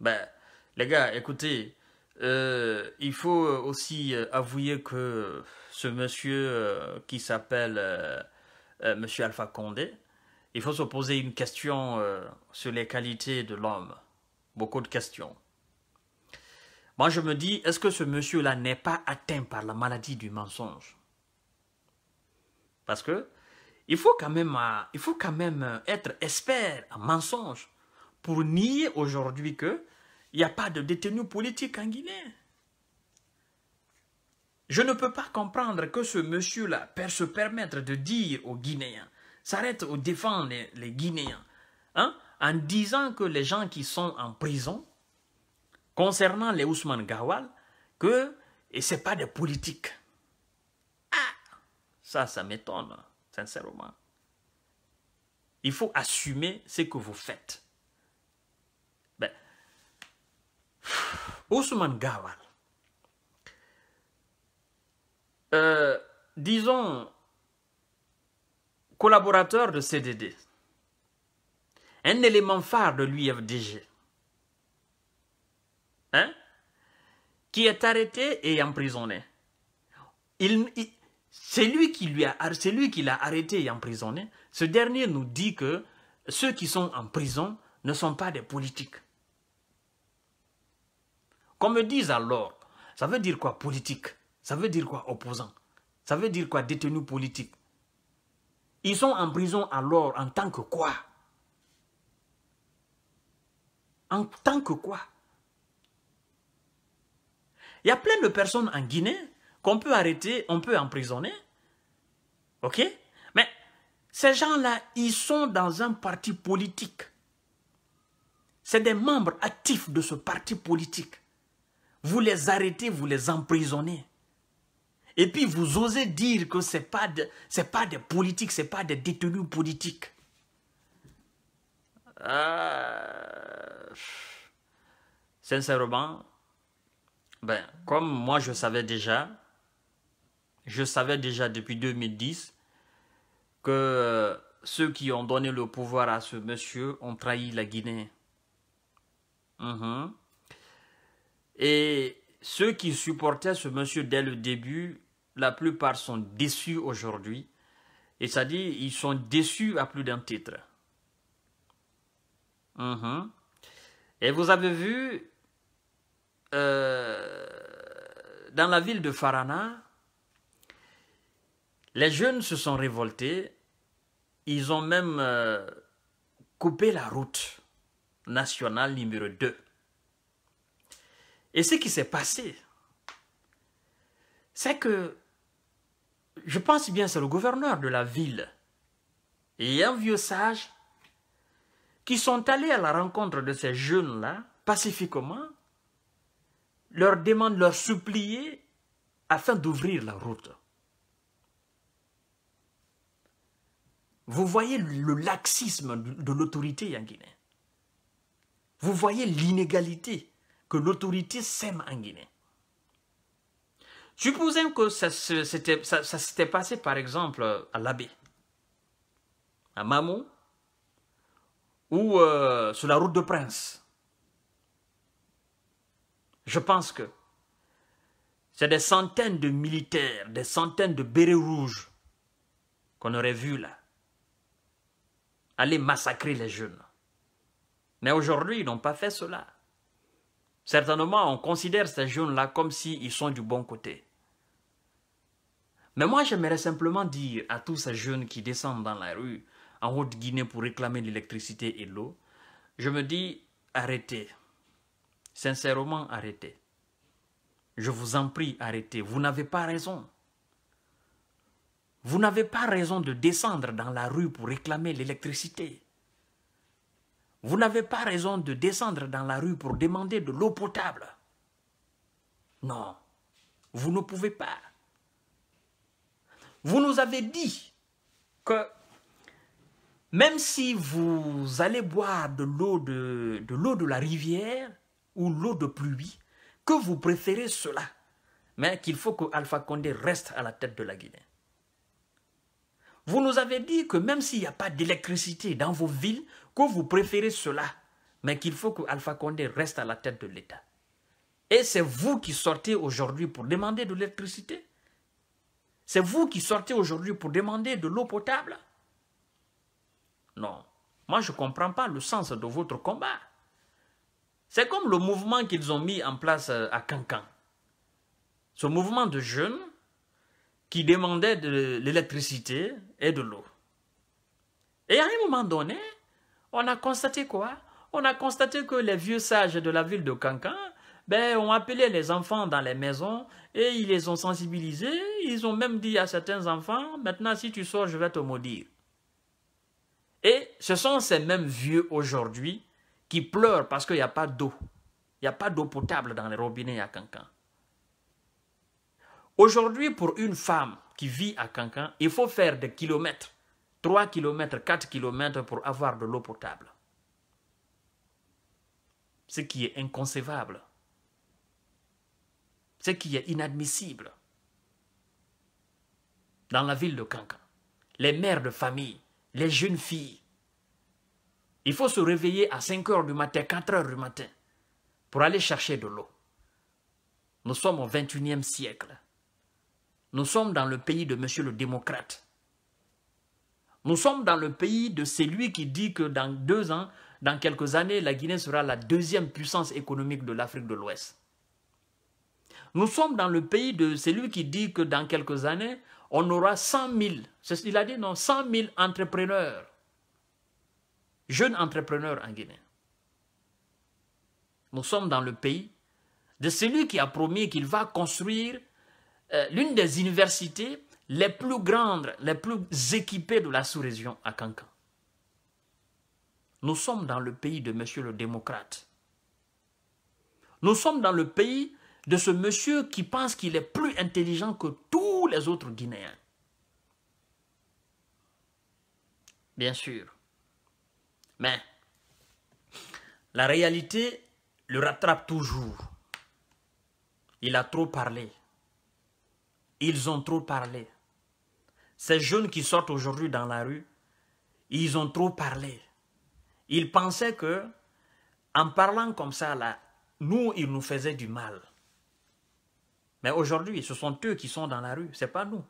Ben, les gars, écoutez, euh, il faut euh, aussi euh, avouer que ce monsieur qui s'appelle Monsieur Alpha Condé, il faut se poser une question sur les qualités de l'homme. Beaucoup de questions. Moi, je me dis, est-ce que ce monsieur-là n'est pas atteint par la maladie du mensonge Parce que il faut quand même, il faut quand même être expert en mensonge pour nier aujourd'hui qu'il n'y a pas de détenus politiques en Guinée. Je ne peux pas comprendre que ce monsieur-là puisse se permettre de dire aux Guinéens, s'arrête au défendre les, Guinéens, hein, en disant que les gens qui sont en prison, concernant les Ousmane Gawal, que ce n'est pas des politiques. Ah, ça, ça m'étonne, hein, sincèrement. Il faut assumer ce que vous faites. Ousmane Gawal, euh, disons, collaborateur de CDD, un élément phare de l'UFDG, hein? qui est arrêté et emprisonné. qui lui a, c'est lui qui l'a arrêté et emprisonné. Ce dernier nous dit que ceux qui sont en prison ne sont pas des politiques. Qu'on me dise alors, ça veut dire quoi politique Ça veut dire quoi opposant Ça veut dire quoi détenu politique Ils sont en prison alors en tant que quoi En tant que quoi Il y a plein de personnes en Guinée qu'on peut arrêter, on peut emprisonner. OK Mais ces gens-là, ils sont dans un parti politique. C'est des membres actifs de ce parti politique. Vous les arrêtez, vous les emprisonnez. Et puis vous osez dire que ce n'est pas, de, des politiques, ce n'est pas des détenus politiques. Euh, sincèrement, ben, comme moi je savais déjà, je savais déjà depuis 2010 que ceux qui ont donné le pouvoir à ce monsieur ont trahi la Guinée. Mhm. Et ceux qui supportaient ce monsieur dès le début, la plupart sont déçus aujourd'hui. Et ça dit, ils sont déçus à plus d'un titre. Mhm. Et vous avez vu, euh, dans la ville de Farana, les jeunes se sont révoltés. Ils ont même euh, coupé la route nationale numéro 2. Et ce qui s'est passé, c'est que, je pense bien, c'est le gouverneur de la ville et un vieux sage qui sont allés à la rencontre de ces jeunes-là, pacifiquement, leur demandent, leur supplier, afin d'ouvrir la route. Vous voyez le laxisme de l'autorité en Guinée. Vous voyez l'inégalité que l'autorité sème en Guinée. Supposons que ça s'était passé, par exemple, à l'abbé, à Mamou, ou euh, sur la route de Prince. Je pense que c'est des centaines de militaires, des centaines de bérets rouges qu'on aurait vu là, aller massacrer les jeunes. Mais aujourd'hui, ils n'ont pas fait cela. Certainement, on considère ces jeunes-là comme s'ils sont du bon côté. Mais moi, j'aimerais simplement dire à tous ces jeunes qui descendent dans la rue en Haute-Guinée pour réclamer l'électricité et l'eau, je me dis, arrêtez. Sincèrement, arrêtez. Je vous en prie, arrêtez. Vous n'avez pas raison. Vous n'avez pas raison de descendre dans la rue pour réclamer l'électricité. Vous n'avez pas raison de descendre dans la rue pour demander de l'eau potable. Non, vous ne pouvez pas. Vous nous avez dit que même si vous allez boire de l'eau de, l'eau de la rivière ou l'eau de pluie, que vous préférez cela, mais qu'il faut que Alpha Condé reste à la tête de la Guinée. Vous nous avez dit que même s'il n'y a pas d'électricité dans vos villes, vous préférez cela, mais qu'il faut que Alpha Condé reste à la tête de l'État. Et c'est vous qui sortez aujourd'hui pour demander de l'électricité. C'est vous qui sortez aujourd'hui pour demander de l'eau potable. Non, moi je ne comprends pas le sens de votre combat. C'est comme le mouvement qu'ils ont mis en place euh, à Cancan. Ce mouvement de jeunes qui demandait de l'électricité et de l'eau. Et à un moment donné, on a constaté quoi On a constaté que les vieux sages de la ville de Cancan ben, ont appelé les enfants dans les maisons et ils les ont sensibilisés. Ils ont même dit à certains enfants, maintenant si tu sors, je vais te maudire. Et ce sont ces mêmes vieux aujourd'hui qui pleurent parce qu'il n'y a pas d'eau. Il n'y a pas d'eau potable dans les robinets à Cancan. Aujourd'hui, pour une femme qui vit à Cancan, il faut faire des kilomètres 3 km, 4 km pour avoir de l'eau potable. Ce qui est inconcevable. Ce qui est inadmissible. Dans la ville de Cancan, les mères de famille, les jeunes filles, il faut se réveiller à 5 heures du matin, 4 heures du matin pour aller chercher de l'eau. Nous sommes au 21e siècle. Nous sommes dans le pays de Monsieur le démocrate. Nous sommes dans le pays de celui qui dit que dans deux ans, dans quelques années, la Guinée sera la deuxième puissance économique de l'Afrique de l'Ouest. Nous sommes dans le pays de celui qui dit que dans quelques années, on aura 100 000, c'est a dit, non, 100 000 entrepreneurs, jeunes entrepreneurs en Guinée. Nous sommes dans le pays de celui qui a promis qu'il va construire euh, l'une des universités les plus grandes, les plus équipées de la sous-région à Cancan. Nous sommes dans le pays de monsieur le démocrate. Nous sommes dans le pays de ce monsieur qui pense qu'il est plus intelligent que tous les autres Guinéens. Bien sûr. Mais la réalité le rattrape toujours. Il a trop parlé. Ils ont trop parlé. Ces jeunes qui sortent aujourd'hui dans la rue, ils ont trop parlé. Ils pensaient que, en parlant comme ça, là, nous, ils nous faisaient du mal. Mais aujourd'hui, ce sont eux qui sont dans la rue, ce n'est pas nous.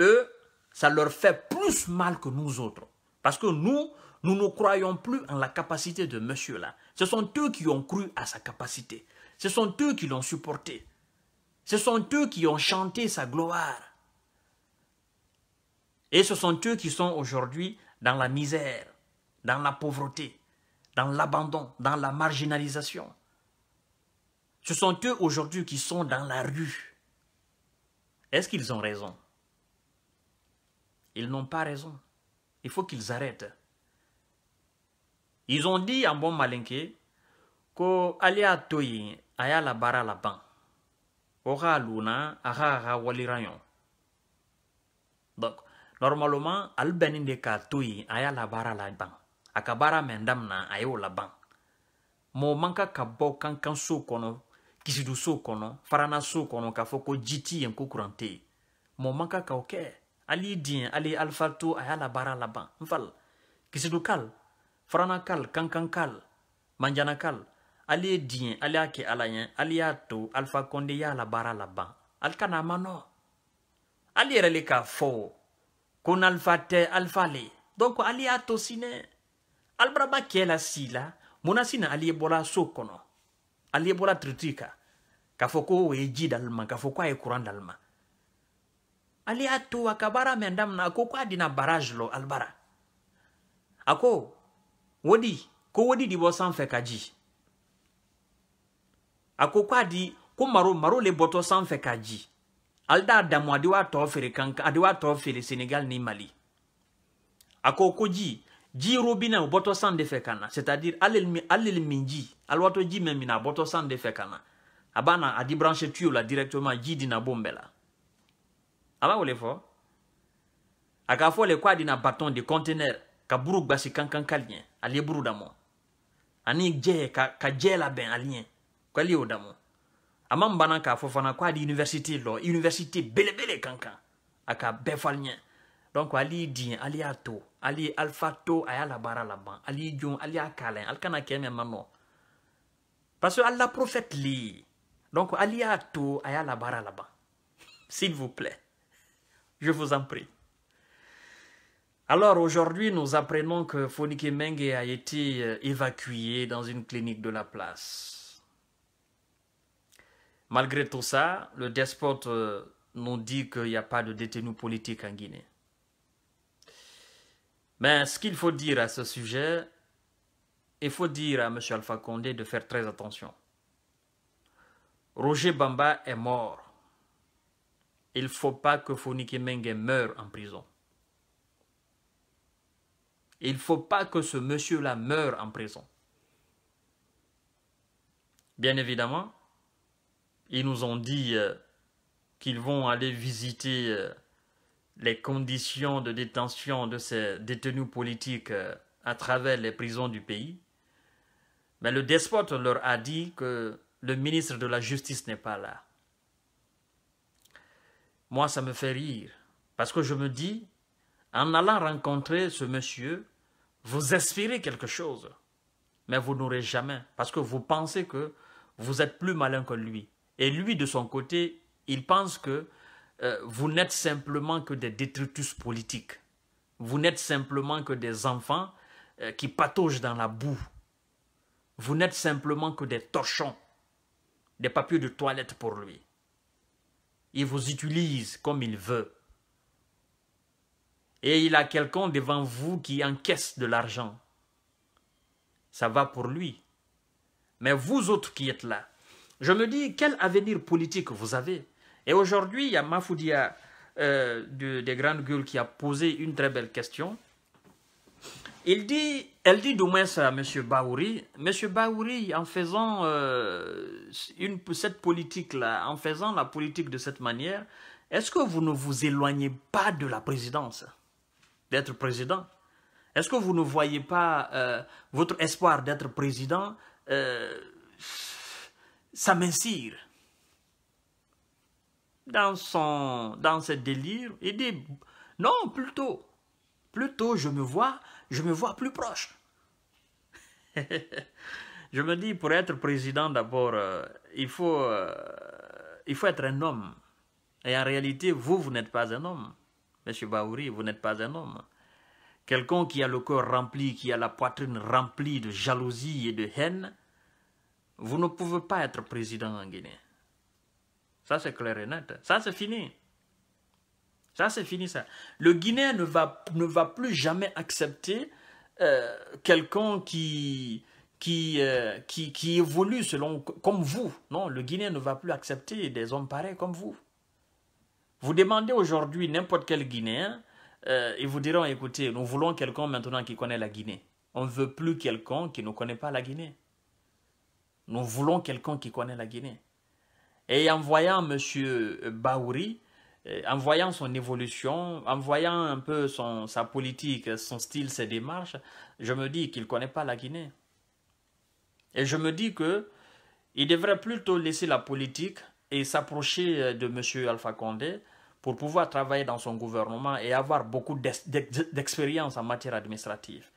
Eux, ça leur fait plus mal que nous autres. Parce que nous, nous ne croyons plus en la capacité de monsieur là. Ce sont eux qui ont cru à sa capacité. Ce sont eux qui l'ont supporté. Ce sont eux qui ont chanté sa gloire. Et ce sont eux qui sont aujourd'hui dans la misère, dans la pauvreté, dans l'abandon, dans la marginalisation. Ce sont eux aujourd'hui qui sont dans la rue. Est-ce qu'ils ont raison Ils n'ont pas raison. Il faut qu'ils arrêtent. Ils ont dit en bon malinké que alia toyi aya la bara la ban. Ora luna aha Donc, normalement ale bɛnnin de k'a to yen a y'a la baara laban a ka baara mɛn damina a y'o laban mɔɔ man ka ka bɔ kankanso kɔnɔ kisiduso kɔnɔ faranaso kɔnɔ k'a fɔ ko ji ti yen ko kuran tɛ yen mɔɔ man ka ka o kɛ ali diɲɛ ali alifa to a y'a la baara laban n fal kisidukal faranakal kankankal manjanakal ali ye diɲɛ ali y'a kɛ ala ɲɛ ali y'a to alifa kɔnde y'a la baara laban ali kana a ma nɔ ali yɛrɛ le k'a fɔ kun alfate alfale donc ali y'a to sinɛ alibaraba cɛɛ la si sina ali ye bɔla so kɔnɔ ali ye bɔla tiriti kan k'a fɔ ko o ye ji dali k'a fɔ ko a ye kuran dali ali y'a to a ka baara mɛn damina a ko ko a dina barage lɔ alibara a ko wodi ko wodi di bɔ sanfɛ ka ji a ko ko a di ko maro maro le bɔtɔ sanfɛ ka ji ali da damu adi wa tɔ feere kankan adi wa tɔ feere senegal ni mali a ko ko ji ji robinɛ o bɔtɔ san de fɛ ka na c'est à dire ale le min ji aliwato ji mɛ min na a bɔtɔ san de fɛ ka na a b'a na a di branche tuyau la directement ji dina bon bɛɛ la a b'a wele fɔ a k'a fɔ le ko a dina baton de conteneur ka buru gbasi kankan ka liɲɛ ale ye buru damɔ ani jɛ ka ka jɛ labɛn ali ɲɛ k'ale y'o damɔ amamba Fofana bana k'a University Law University hali université Kanka université belebele donc ali dien ali ato ali alpha to ali Dion, ali y'a k'a ali kana parce que ala prophète li donc ali ato ayala a s'il vous plaît je vous en prie Alors aujourd'hui, nous apprenons que Fonike Menge a été euh, évacué dans une clinique de la place. Malgré tout ça, le despote euh, nous dit qu'il n'y a pas de détenus politiques en Guinée. Mais ce qu'il faut dire à ce sujet, il faut dire à M. Alpha Condé de faire très attention. Roger Bamba est mort. Il ne faut pas que Foniki Menge meure en prison. Il ne faut pas que ce monsieur-là meure en prison. Bien évidemment, ils nous ont dit euh, qu'ils vont aller visiter euh, les conditions de détention de ces détenus politiques euh, à travers les prisons du pays. Mais le despote leur a dit que le ministre de la Justice n'est pas là. Moi, ça me fait rire, parce que je me dis, en allant rencontrer ce monsieur, vous espérez quelque chose, mais vous n'aurez jamais, parce que vous pensez que vous êtes plus malin que lui. Et lui, de son côté, il pense que euh, vous n'êtes simplement que des détritus politiques. Vous n'êtes simplement que des enfants euh, qui pataugent dans la boue. Vous n'êtes simplement que des torchons, des papiers de toilette pour lui. Il vous utilise comme il veut. Et il a quelqu'un devant vous qui encaisse de l'argent. Ça va pour lui. Mais vous autres qui êtes là, je me dis, quel avenir politique vous avez Et aujourd'hui, il y a Mafoudia euh, de, des Grandes Gueules qui a posé une très belle question. Il dit, elle dit du moins à M. Baouri, M. Baouri, en faisant euh, cette politique-là, en faisant la politique de cette manière, est-ce que vous ne vous éloignez pas de la présidence, d'être président Est-ce que vous ne voyez pas euh, votre espoir d'être président ça dans son dans ce délire il dit non plutôt plutôt je me vois je me vois plus proche je me dis pour être président d'abord euh, il faut euh, il faut être un homme et en réalité vous vous n'êtes pas un homme monsieur Bahouri, vous n'êtes pas un homme quelqu'un qui a le corps rempli qui a la poitrine remplie de jalousie et de haine vous ne pouvez pas être président en Guinée. Ça, c'est clair et net. Ça, c'est fini. Ça, c'est fini, ça. Le Guinée ne va, ne va plus jamais accepter euh, quelqu'un qui, qui, euh, qui, qui, évolue selon, comme vous. Non, le Guinée ne va plus accepter des hommes pareils comme vous. Vous demandez aujourd'hui n'importe quel Guinéen, euh, et vous diront, écoutez, nous voulons quelqu'un maintenant qui connaît la Guinée. On ne veut plus quelqu'un qui ne connaît pas la Guinée. Nous voulons quelqu'un qui connaît la Guinée. Et en voyant M. Baouri, euh, en voyant son évolution, en voyant un peu sa politique, son style, ses démarches, je me dis qu'il ne connaît pas la Guinée. Et je me dis que il devrait plutôt laisser la politique et s'approcher euh, de M. Alpha Condé pour pouvoir travailler dans son gouvernement et avoir beaucoup d'expérience en matière administrative.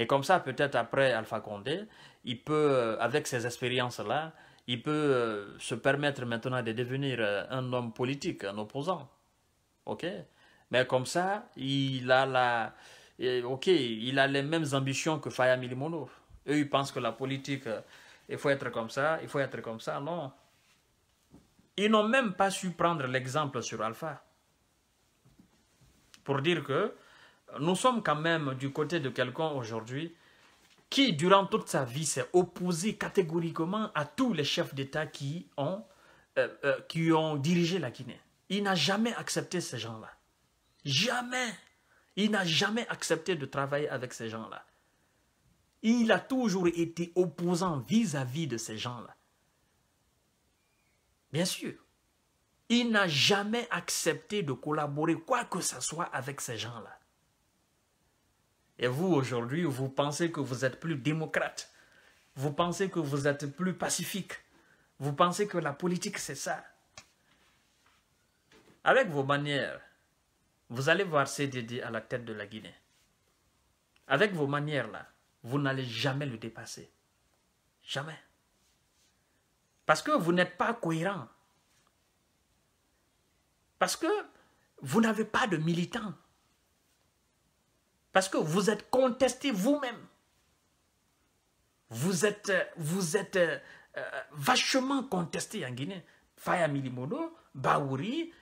Et comme ça, peut-être après Alpha Condé, il peut, euh, avec ces expériences-là, il peut euh, se permettre maintenant de devenir euh, un homme politique, un opposant. OK Mais comme ça, il a la... OK, il a les mêmes ambitions que Faya Milimono. Eux, ils pensent que la politique, il faut être comme ça, il faut être comme ça. Non. Ils n'ont même pas su prendre l'exemple sur Alpha. Pour dire que nous sommes quand même du côté de quelqu'un aujourd'hui qui, durant toute sa vie, s'est opposé catégoriquement à tous les chefs d'État qui, ont, euh, euh, qui ont dirigé la Guinée. Il n'a jamais accepté ces gens-là. Jamais. Il n'a jamais accepté de travailler avec ces gens-là. Il a toujours été opposant vis à -vis de ces gens-là. Bien sûr. Il n'a jamais accepté de collaborer quoi que ce soit avec ces gens-là. Et vous, aujourd'hui, vous pensez que vous êtes plus démocrate. Vous pensez que vous êtes plus pacifique. Vous pensez que la politique, c'est ça. Avec vos manières, vous allez voir CDD à la tête de la Guinée. Avec vos manières, là, vous n'allez jamais le dépasser. Jamais. Parce que vous n'êtes pas cohérent. Parce que vous n'avez pas de militants. Parce que vous êtes contesté vous-même. Vous êtes, euh, vous êtes euh, euh, vachement contesté en Guinée. Faya Milimono, Baouri,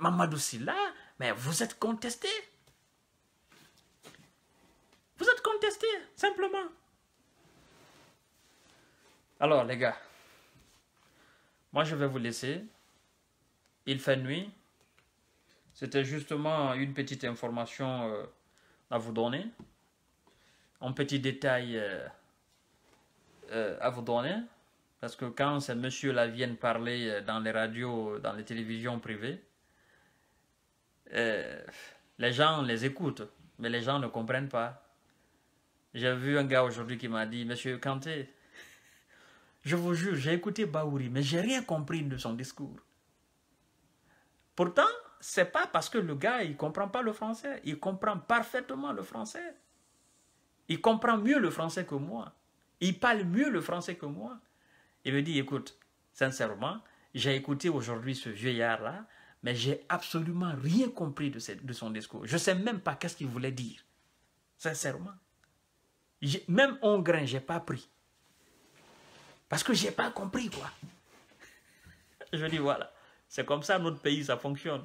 Mamadou Silla, mais vous êtes contesté. Vous êtes contesté, simplement. Alors, les gars, moi je vais vous laisser. Il fait nuit. C'était justement une petite information à vous donner. Un petit détail euh, euh, à vous donner. Parce que quand ces monsieur là viennent parler euh, dans les radios, dans les télévisions privées, les gens les écoutent, mais les gens ne comprennent pas. J'ai vu un gars aujourd'hui qui m'a dit, Monsieur Kanté, je vous jure, j'ai écouté Baouri, mais j'ai rien compris de son discours. Pourtant, c'est pas parce que le gars, il comprend pas le français. Il comprend parfaitement le français. Il comprend mieux le français que moi. Il parle mieux le français que moi. Il me dit, écoute, sincèrement, j'ai écouté aujourd'hui ce vieillard-là, mais j'ai absolument rien compris de, son discours. Je ne sais même pas qu'est-ce qu'il voulait dire. Sincèrement. Même en grain, je n'ai pas appris. Parce que j'ai pas compris, quoi. Je dis, voilà. C'est comme ça, notre pays, ça fonctionne.